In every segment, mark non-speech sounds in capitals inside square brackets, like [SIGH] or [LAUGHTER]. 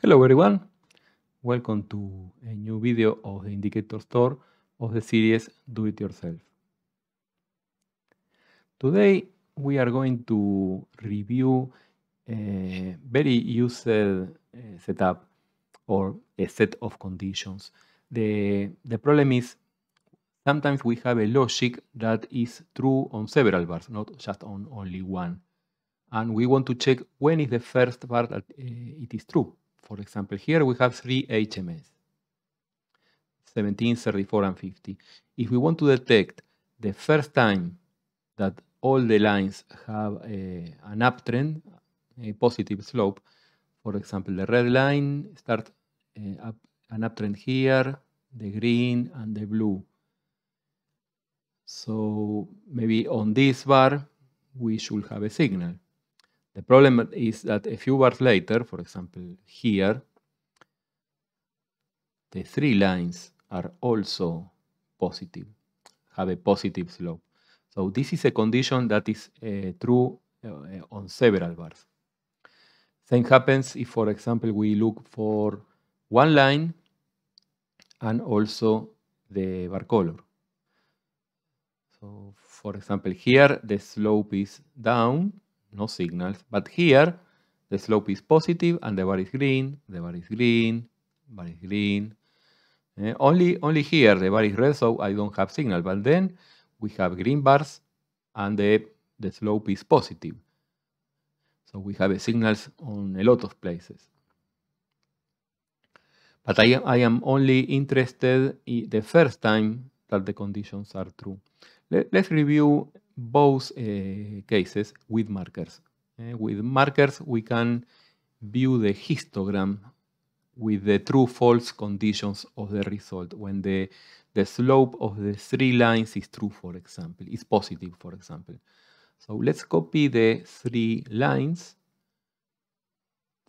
Hello everyone, welcome to a new video of the Indicator Store of the series Do It Yourself. Today we are going to review a very used uh, setup or a set of conditions. The, the problem is sometimes we have a logic that is true on several bars, not just on only one. And we want to check when is the first bar that uh, it is true for example, here we have three HMS, 17, 34, and 50. If we want to detect the first time that all the lines have a, uh, an uptrend, a positive slope, for example, the red line starts uh, up, an uptrend here, the green and the blue. So maybe on this bar, we should have a signal. The problem is that a few bars later, for example here, the three lines are also positive, have a positive slope. So this is a condition that is uh, true uh, on several bars. Same happens if, for example, we look for one line and also the bar color. So, for example, here the slope is down no signals. But here, the slope is positive and the bar is green, the bar is green, bar is green. Uh, only, only here the bar is red, so I don't have signal. But then we have green bars and the, the slope is positive. So we have signals on a lot of places. But I, I am only interested in the first time that the conditions are true. Let, us review both eh, cases with markers. Eh, with markers, we can view the histogram with the true-false conditions of the result. When the, the slope of the three lines is true, for example, is positive, for example. So let's copy the three lines.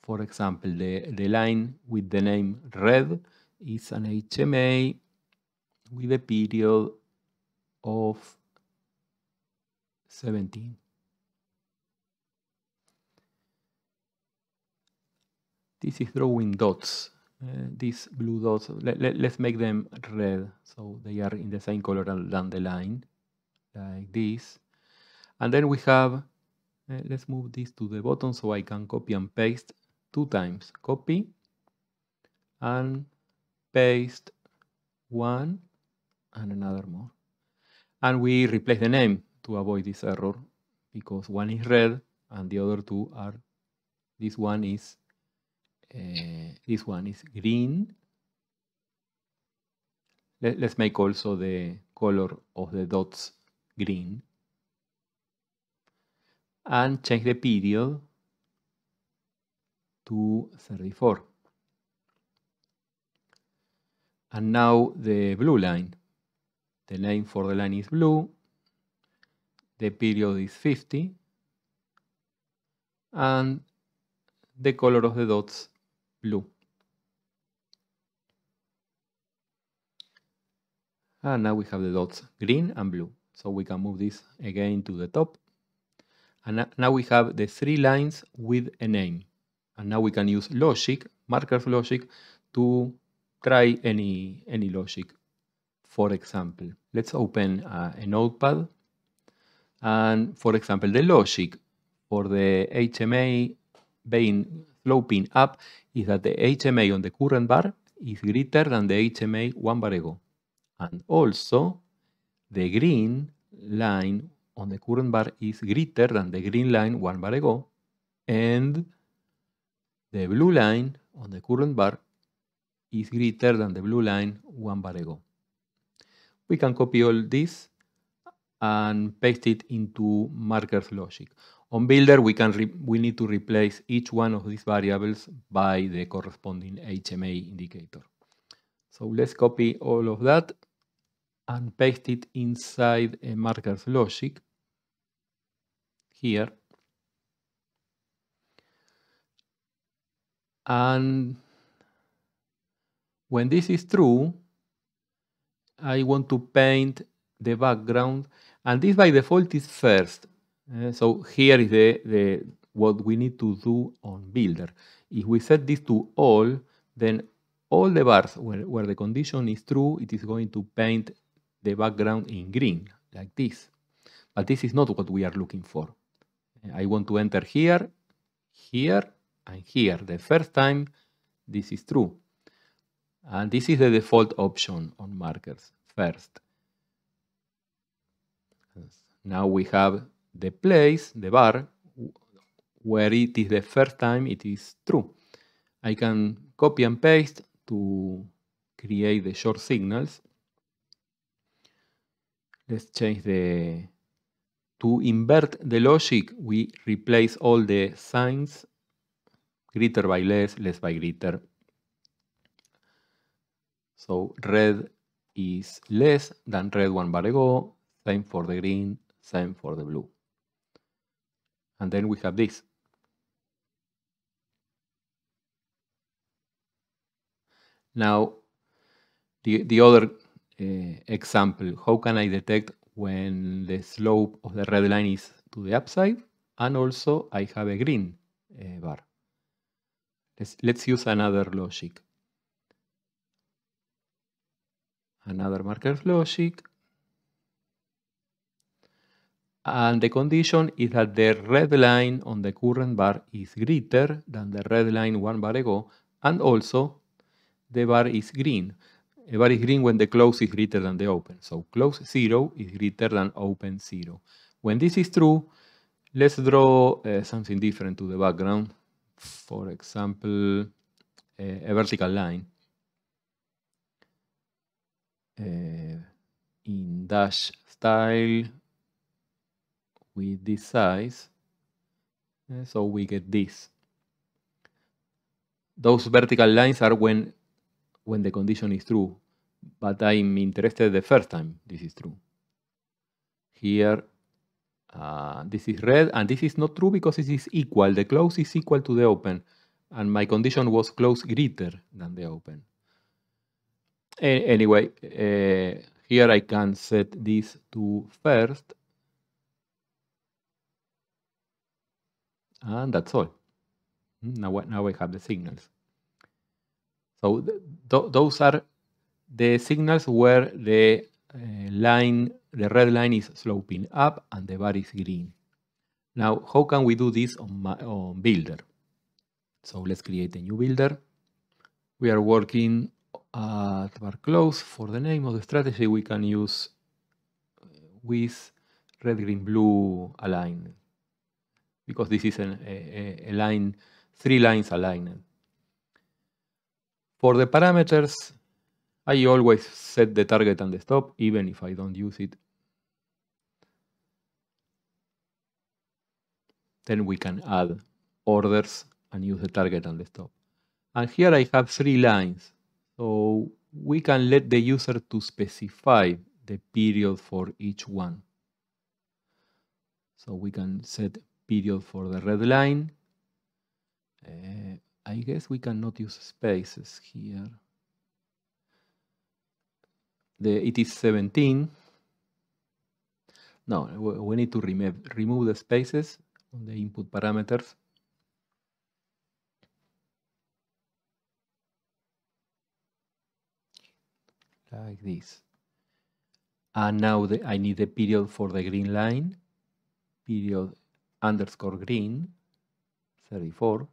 For example, the, the line with the name red is an HMA with a period of 17. This is drawing dots. Uh, these blue dots, let, let, let's make them red so they are in the same color than the line, like this. And then we have, uh, let's move this to the bottom so I can copy and paste two times. Copy and paste one and another more. And we replace the name to avoid this error because one is red and the other two are this one is uh, this one is green Let, let's make also the color of the dots green and change the period to 34 and now the blue line the line for the line is blue the period is 50, and the color of the dots blue. And now we have the dots green and blue. So we can move this again to the top. And now we have the three lines with a name. And now we can use logic, markers logic, to try any, any logic. For example, let's open uh, a notepad and for example the logic for the HMA being sloping up is that the HMA on the current bar is greater than the HMA one bar ago and also the green line on the current bar is greater than the green line one bar ago and the blue line on the current bar is greater than the blue line one bar ago. We can copy all this and paste it into markers logic. On builder, we can we need to replace each one of these variables by the corresponding HMA indicator. So let's copy all of that and paste it inside a markers logic here. And when this is true, I want to paint the background and this by default is first. Uh, so here is the, the what we need to do on builder. If we set this to all, then all the bars where, where the condition is true, it is going to paint the background in green, like this. But this is not what we are looking for. I want to enter here, here, and here. The first time this is true. And this is the default option on markers, first. Now we have the place, the bar, where it is the first time it is true. I can copy and paste to create the short signals. Let's change the... To invert the logic, we replace all the signs, greater by less, less by greater. So red is less than red one bar ago, same for the green, same for the blue. And then we have this. Now, the, the other uh, example, how can I detect when the slope of the red line is to the upside? And also I have a green uh, bar. Let's, let's use another logic. Another marker's logic and the condition is that the red line on the current bar is greater than the red line one bar ago and also the bar is green. The bar is green when the close is greater than the open. So close 0 is greater than open 0. When this is true, let's draw uh, something different to the background. For example, uh, a vertical line. Uh, in dash style with this size. Eh, so we get this. Those vertical lines are when, when the condition is true. But I'm interested the first time this is true. Here, uh, this is red, and this is not true because it is equal. The close is equal to the open, and my condition was close greater than the open. A anyway, uh, here I can set this to first, Ah, and that's all. Mm, now, now we have the signals. So th th those are the signals where the uh, line, the red line is sloping up and the bar is green. Now, how can we do this on, my, on Builder? So let's create a new Builder. We are working at bar close. For the name of the strategy, we can use eh, with red, green, blue align because this is an, a, a, line, three lines aligned. For the parameters, I always set the target and the stop, even if I don't use it. Then we can add orders and use the target and the stop. And here I have three lines, so we can let the user to specify the period for each one. So we can set period for the red line. Uh, I guess we cannot use spaces here. The, it is 17. No, we need to remove, remove the spaces on the input parameters. Like this. And now the, I need the period for the green line. Period underscore green 34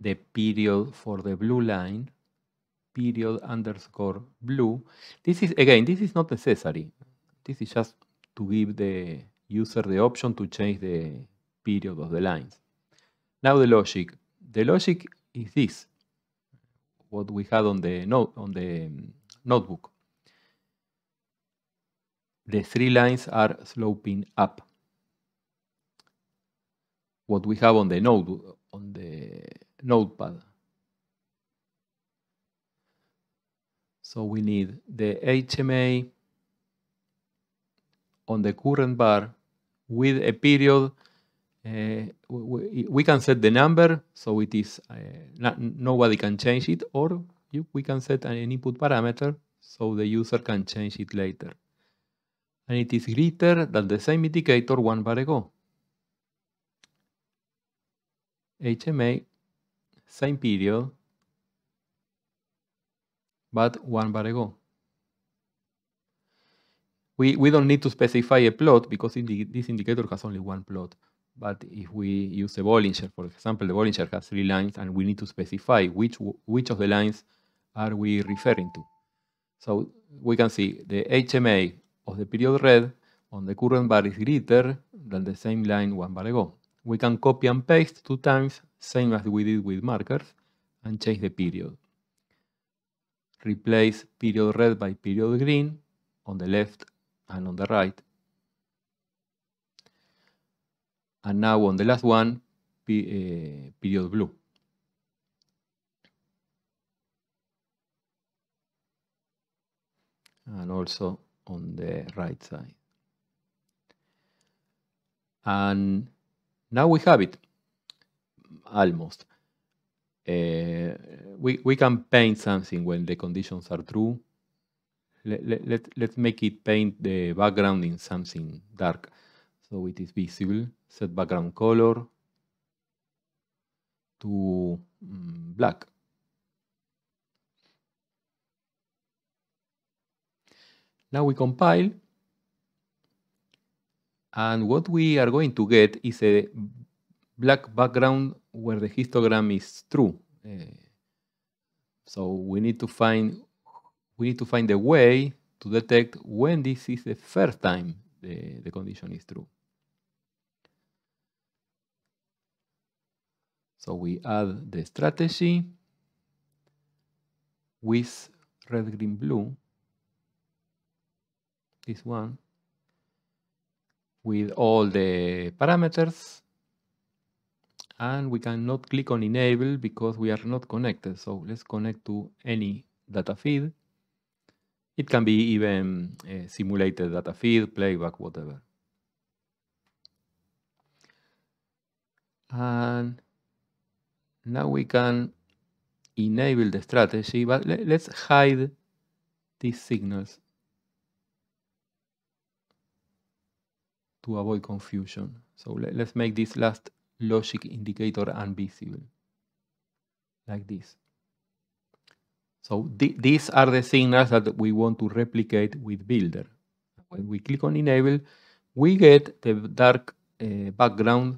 the period for the blue line period underscore blue this is again this is not necessary this is just to give the user the option to change the period of the lines now the logic the logic is this what we had on the note on the notebook the three lines are sloping up what we have on the node on the notepad. So we need the HMA on the current bar with a period. Uh, we, we, can set the number, so it is uh, not, nobody can change it, or you, we can set an input parameter so the user can change it later. And it is greater than the same indicator one bar ago. HMA, same period, but one bar ago. We, we don't need to specify a plot because indi this indicator has only one plot. But if we use a Bollinger, for example, the Bollinger has three lines and we need to specify which, which of the lines are we referring to. So we can see the HMA of the period red on the current bar is greater than the same line one bar ago we can copy and paste two times, same as we did with markers, and change the period. Replace period red by period green on the left and on the right. And now on the last one, eh, period blue. And also on the right side. And now we have it, almost. Uh, we, we can paint something when the conditions are true. Let, let, let, let's make it paint the background in something dark so it is visible. Set background color to mm, black. Now we compile and what we are going to get is a black background where the histogram is true. Uh, so we need to find we need to find a way to detect when this is the first time the, the condition is true. So we add the strategy with red, green, blue, this one, with all the parameters and we cannot click on enable because we are not connected so let's connect to any data feed it can be even a uh, simulated data feed playback whatever and now we can enable the strategy but let's hide these signals to avoid confusion. So let, us make this last logic indicator invisible, like this. So th these are the signals that we want to replicate with Builder. When we click on Enable, we get the dark uh, background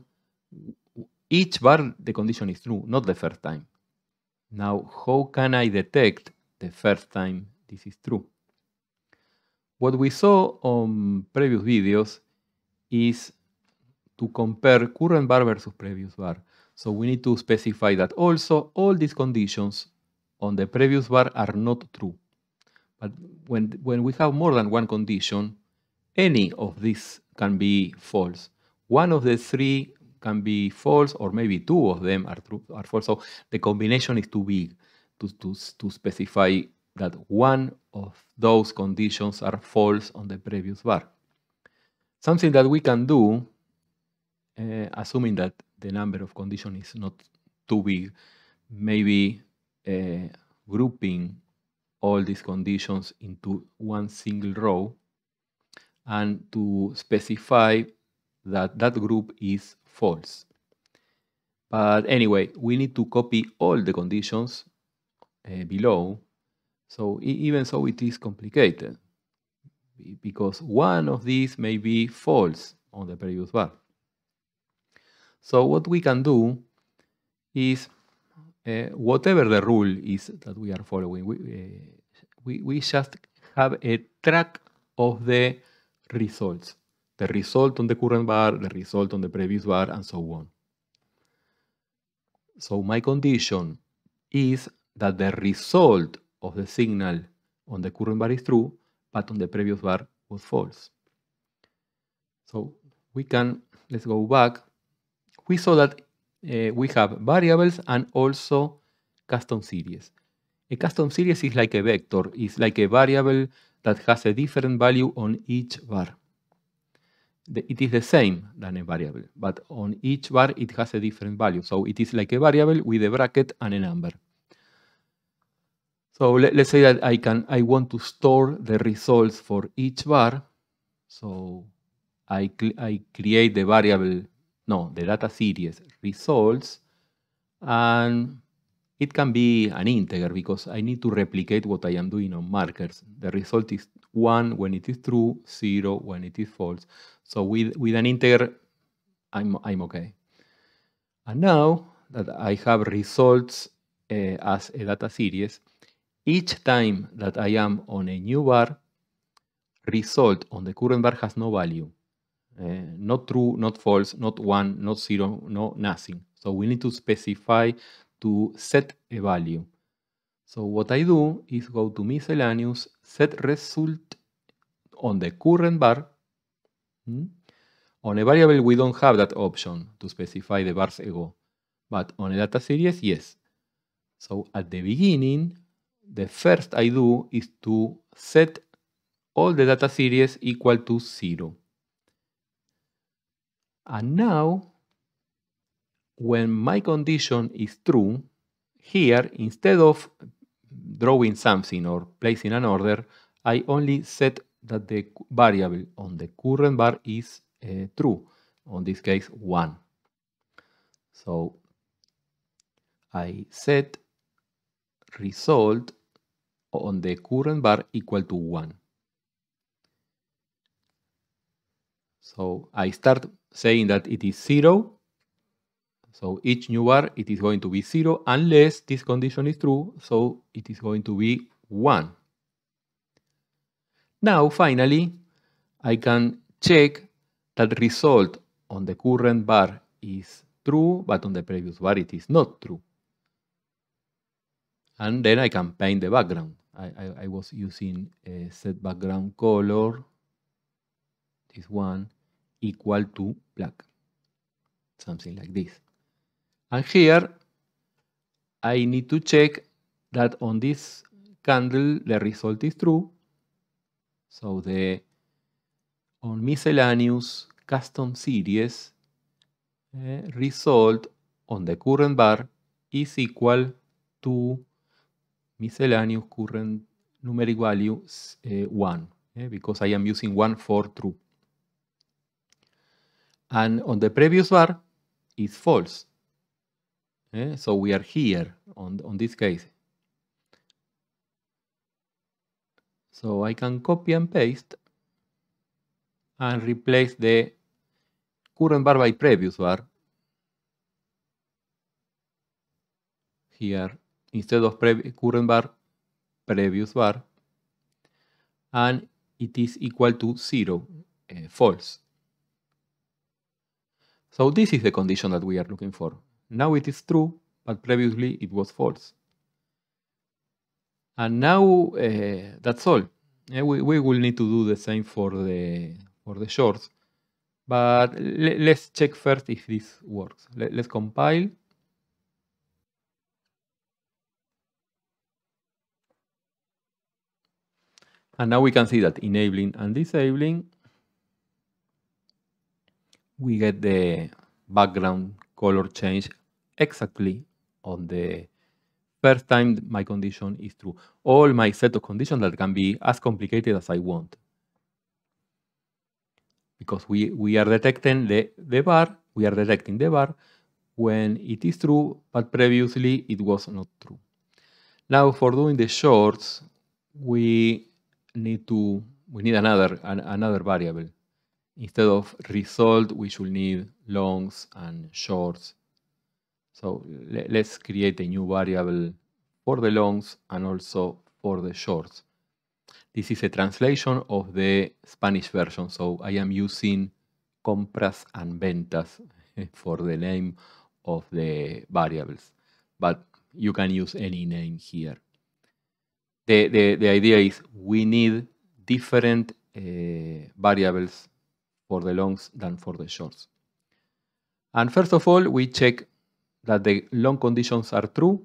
each bar the condition is true, not the first time. Now, how can I detect the first time this is true? What we saw on previous videos is to compare current bar versus previous bar. So we need to specify that also all these conditions on the previous bar are not true. But when, when we have more than one condition, any of these can be false. One of the three can be false or maybe two of them are true are false. So the combination is too big to, to, to specify that one of those conditions are false on the previous bar something that we can do, uh, assuming that the number of condition is not too big, maybe uh, grouping all these conditions into one single row and to specify that that group is false. But anyway, we need to copy all the conditions uh, below. So even so, it is complicated because one of these may be false on the previous bar. So what we can do is uh, whatever the rule is that we are following, we, uh, we, we just have a track of the results. The result on the current bar, the result on the previous bar, and so on. So my condition is that the result of the signal on the current bar is true, but on the previous bar was false. So we can, let's go back. We saw that uh, we have variables and also custom series. A custom series is like a vector, it's like a variable that has a different value on each bar. The, it is the same than a variable, but on each bar it has a different value. So it is like a variable with a bracket and a number. So let, us say that I can I want to store the results for each bar. So I, cl I create the variable, no, the data series results, and it can be an integer because I need to replicate what I am doing on markers. The result is 1 when it is true, 0 when it is false. So with, with an integer, I'm, I'm okay. And now that I have results uh, as a data series, each time that I am on a new bar, result on the current bar has no value. Uh, not true, not false, not one, not zero, no nothing. So we need to specify to set a value. So what I do is go to miscellaneous, set result on the current bar. Hmm? On a variable, we don't have that option to specify the bar's ego, but on a data series, yes. So at the beginning, the first I do is to set all the data series equal to 0. And now, when my condition is true, here, instead of drawing something or placing an order, I only set that the variable on the current bar is uh, true, on this case 1. So I set result on the current bar equal to 1. So I start saying that it is 0. So each new bar, it is going to be 0 unless this condition is true. So it is going to be 1. Now, finally, I can check that result on the current bar is true, but on the previous bar it is not true. And then I can paint the background. I, I, I was using a set background color, this one, equal to black. Something like this. And here, I need to check that on this candle, the result is true. So the on miscellaneous custom series uh, result on the current bar is equal to miscellaneous current numeric value uh, 1 eh, because I am using 1 for true. And on the previous bar is false. Eh, so we are here on, on this case. So I can copy and paste and replace the current bar by previous bar here instead of current bar, previous bar, and it is equal to 0, uh, false. So this is the condition that we are looking for. Now it is true, but previously it was false. And now uh, that's all. Uh, we, we, will need to do the same for the, for the shorts. But let's check first if this works. let's compile. And now we can see that enabling and disabling, we get the background color change exactly on the first time my condition is true. All my set of conditions that can be as complicated as I want. Because we, we are detecting the, the bar, we are detecting the bar when it is true, but previously it was not true. Now for doing the shorts, we need to, we need another, an, another variable. Instead of result, we should need longs and shorts. So let, let's create a new variable for the longs and also for the shorts. This is a translation of the Spanish version, so I am using compras and ventas [LAUGHS] for the name of the variables, but you can use any name here the, the, the idea is we need different uh, variables for the longs than for the shorts. And first of all, we check that the long conditions are true.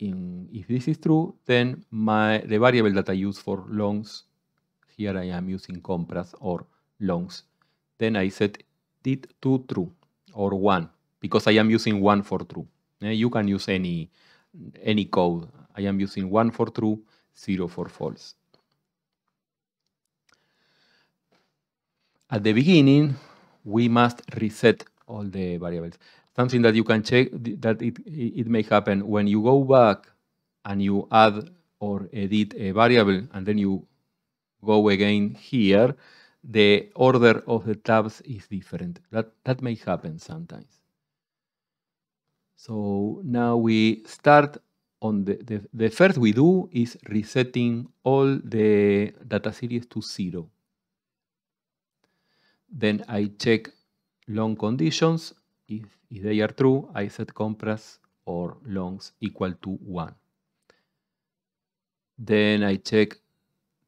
In, if this is true, then my, the variable that I use for longs, here I am using compras or longs, then I set did to true or 1 because I am using 1 for true. Eh, you can use any any code. I am using one for true, zero for false. At the beginning, we must reset all the variables. Something that you can check that it, it may happen when you go back and you add or edit a variable and then you go again here, the order of the tabs is different. That, that may happen sometimes. So now we start on the, the, the first we do is resetting all the data series to zero. Then I check long conditions. If, if they are true, I set compress or longs equal to one. Then I check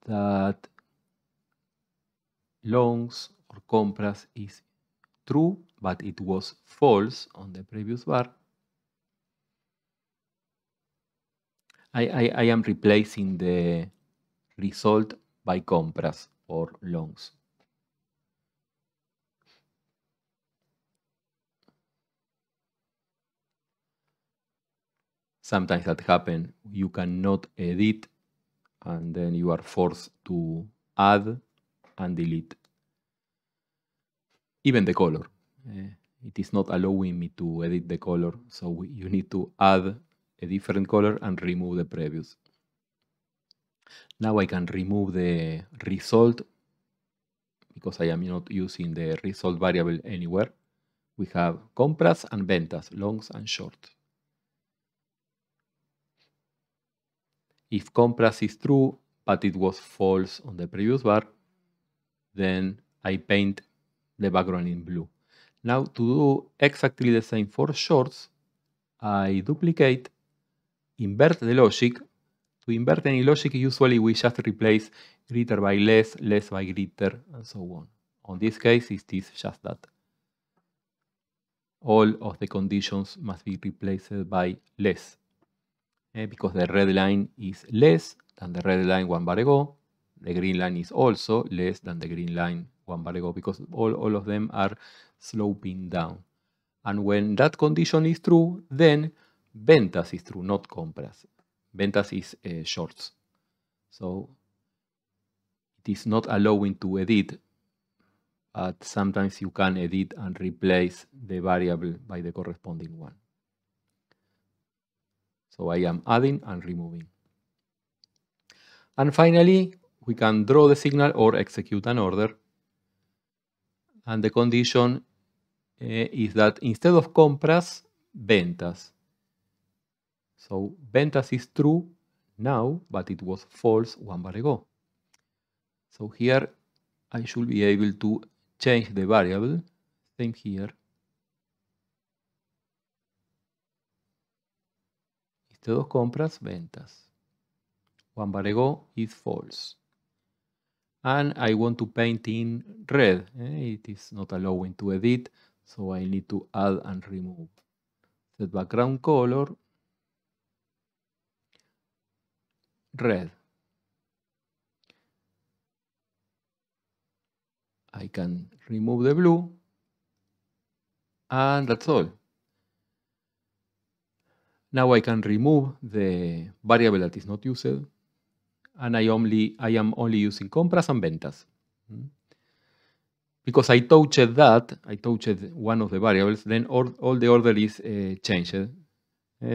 that longs or compress is true, but it was false on the previous bar. I, I, I am replacing the result by compras or longs. Sometimes that happens. You cannot edit and then you are forced to add and delete. Even the color. Uh, it is not allowing me to edit the color, so you need to add a different color and remove the previous. Now I can remove the result because I am not using the result variable anywhere. We have compras and ventas, longs and shorts. If compras is true, but it was false on the previous bar, then I paint the background in blue. Now to do exactly the same for shorts, I duplicate invert the logic, to invert any logic, usually we just replace greater by less, less by greater, and so on. On this case, it is just that. All of the conditions must be replaced by less, eh, because the red line is less than the red line one bar ago. The green line is also less than the green line one bar ago, because all, all of them are sloping down. And when that condition is true, then Ventas is through, not compras. Ventas is uh, shorts. So it is not allowing to edit, but sometimes you can edit and replace the variable by the corresponding one. So I am adding and removing. And finally, we can draw the signal or execute an order. And the condition uh, is that instead of compras, ventas. So Ventas is true now, but it was false one bar ago. So here I should be able to change the variable, same here. Este dos compras, ventas. One bar ago is false. And I want to paint in red. Eh, it is not allowing to edit, so I need to add and remove. Set background color, red. I can remove the blue and that's all. Now I can remove the variable that is not used and I only I am only using compras and ventas. Hmm? Because I touched that, I touched one of the variables, then all, the order is uh, changed. Uh,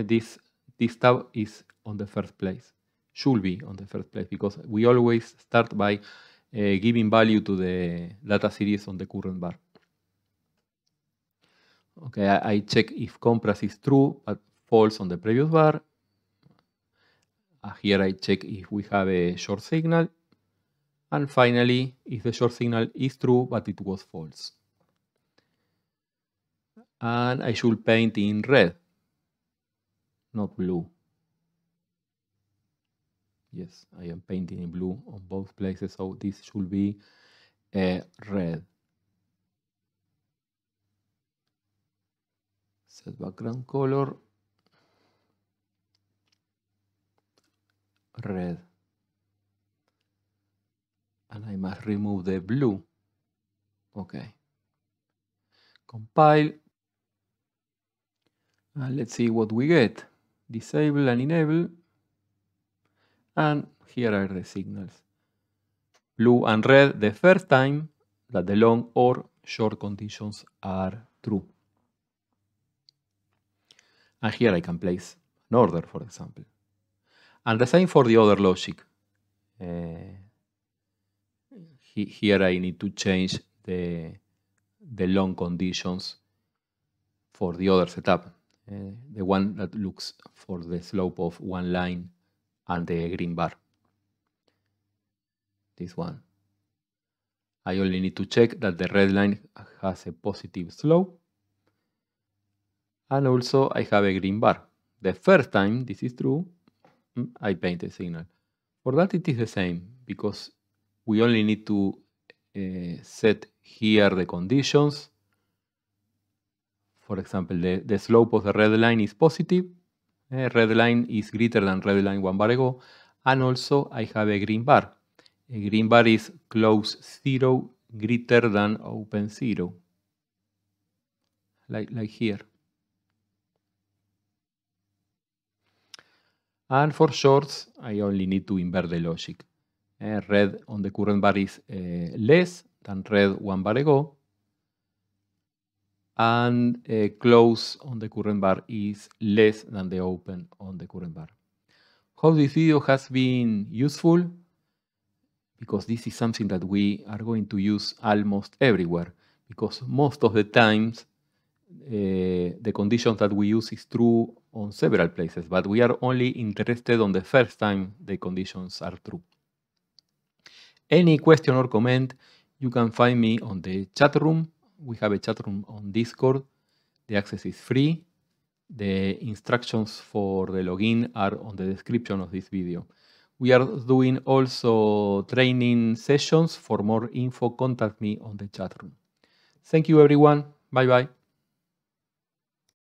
this, this tab is on the first place should be on the first place because we always start by uh, giving value to the data series on the current bar. Okay, I, I check if compras is true but false on the previous bar. Uh, here I check if we have a short signal. And finally, if the short signal is true but it was false. And I should paint in red, not blue. Yes, I am painting in blue on both places, so this should be a red. Set background color. Red. And I must remove the blue. Okay. Compile. And let's see what we get. Disable and enable and here are the signals. Blue and red the first time that the long or short conditions are true. And here I can place an order, for example. And the same for the other logic. Uh, he, here I need to change the, the long conditions for the other setup. Uh, the one that looks for the slope of one line and the green bar. This one. I only need to check that the red line has a positive slope. And also I have a green bar. The first time this is true, mm, I paint a signal. For that it is the same, because we only need to uh, set here the conditions. For example, the, the slope of the red line is positive, Eh, red line is greater than red line one bar ago. And also I have a green bar. A green bar is close zero greater than open zero. Like, like here. And for shorts, I only need to invert the logic. Eh, red on the current bar is eh, less than red one bar ago. and eh, close on the current bar is less than the open on the current bar. Hope this video has been useful because this is something that we are going to use almost everywhere because most of the times uh, the condition that we use is true on several places, but we are only interested on the first time the conditions are true. Any question or comment, you can find me on the chat room we have a chat room on Discord. The access is free. The instructions for the login are on the description of this video. We are doing also training sessions. For more info, contact me on the chat room. Thank you, everyone. Bye-bye.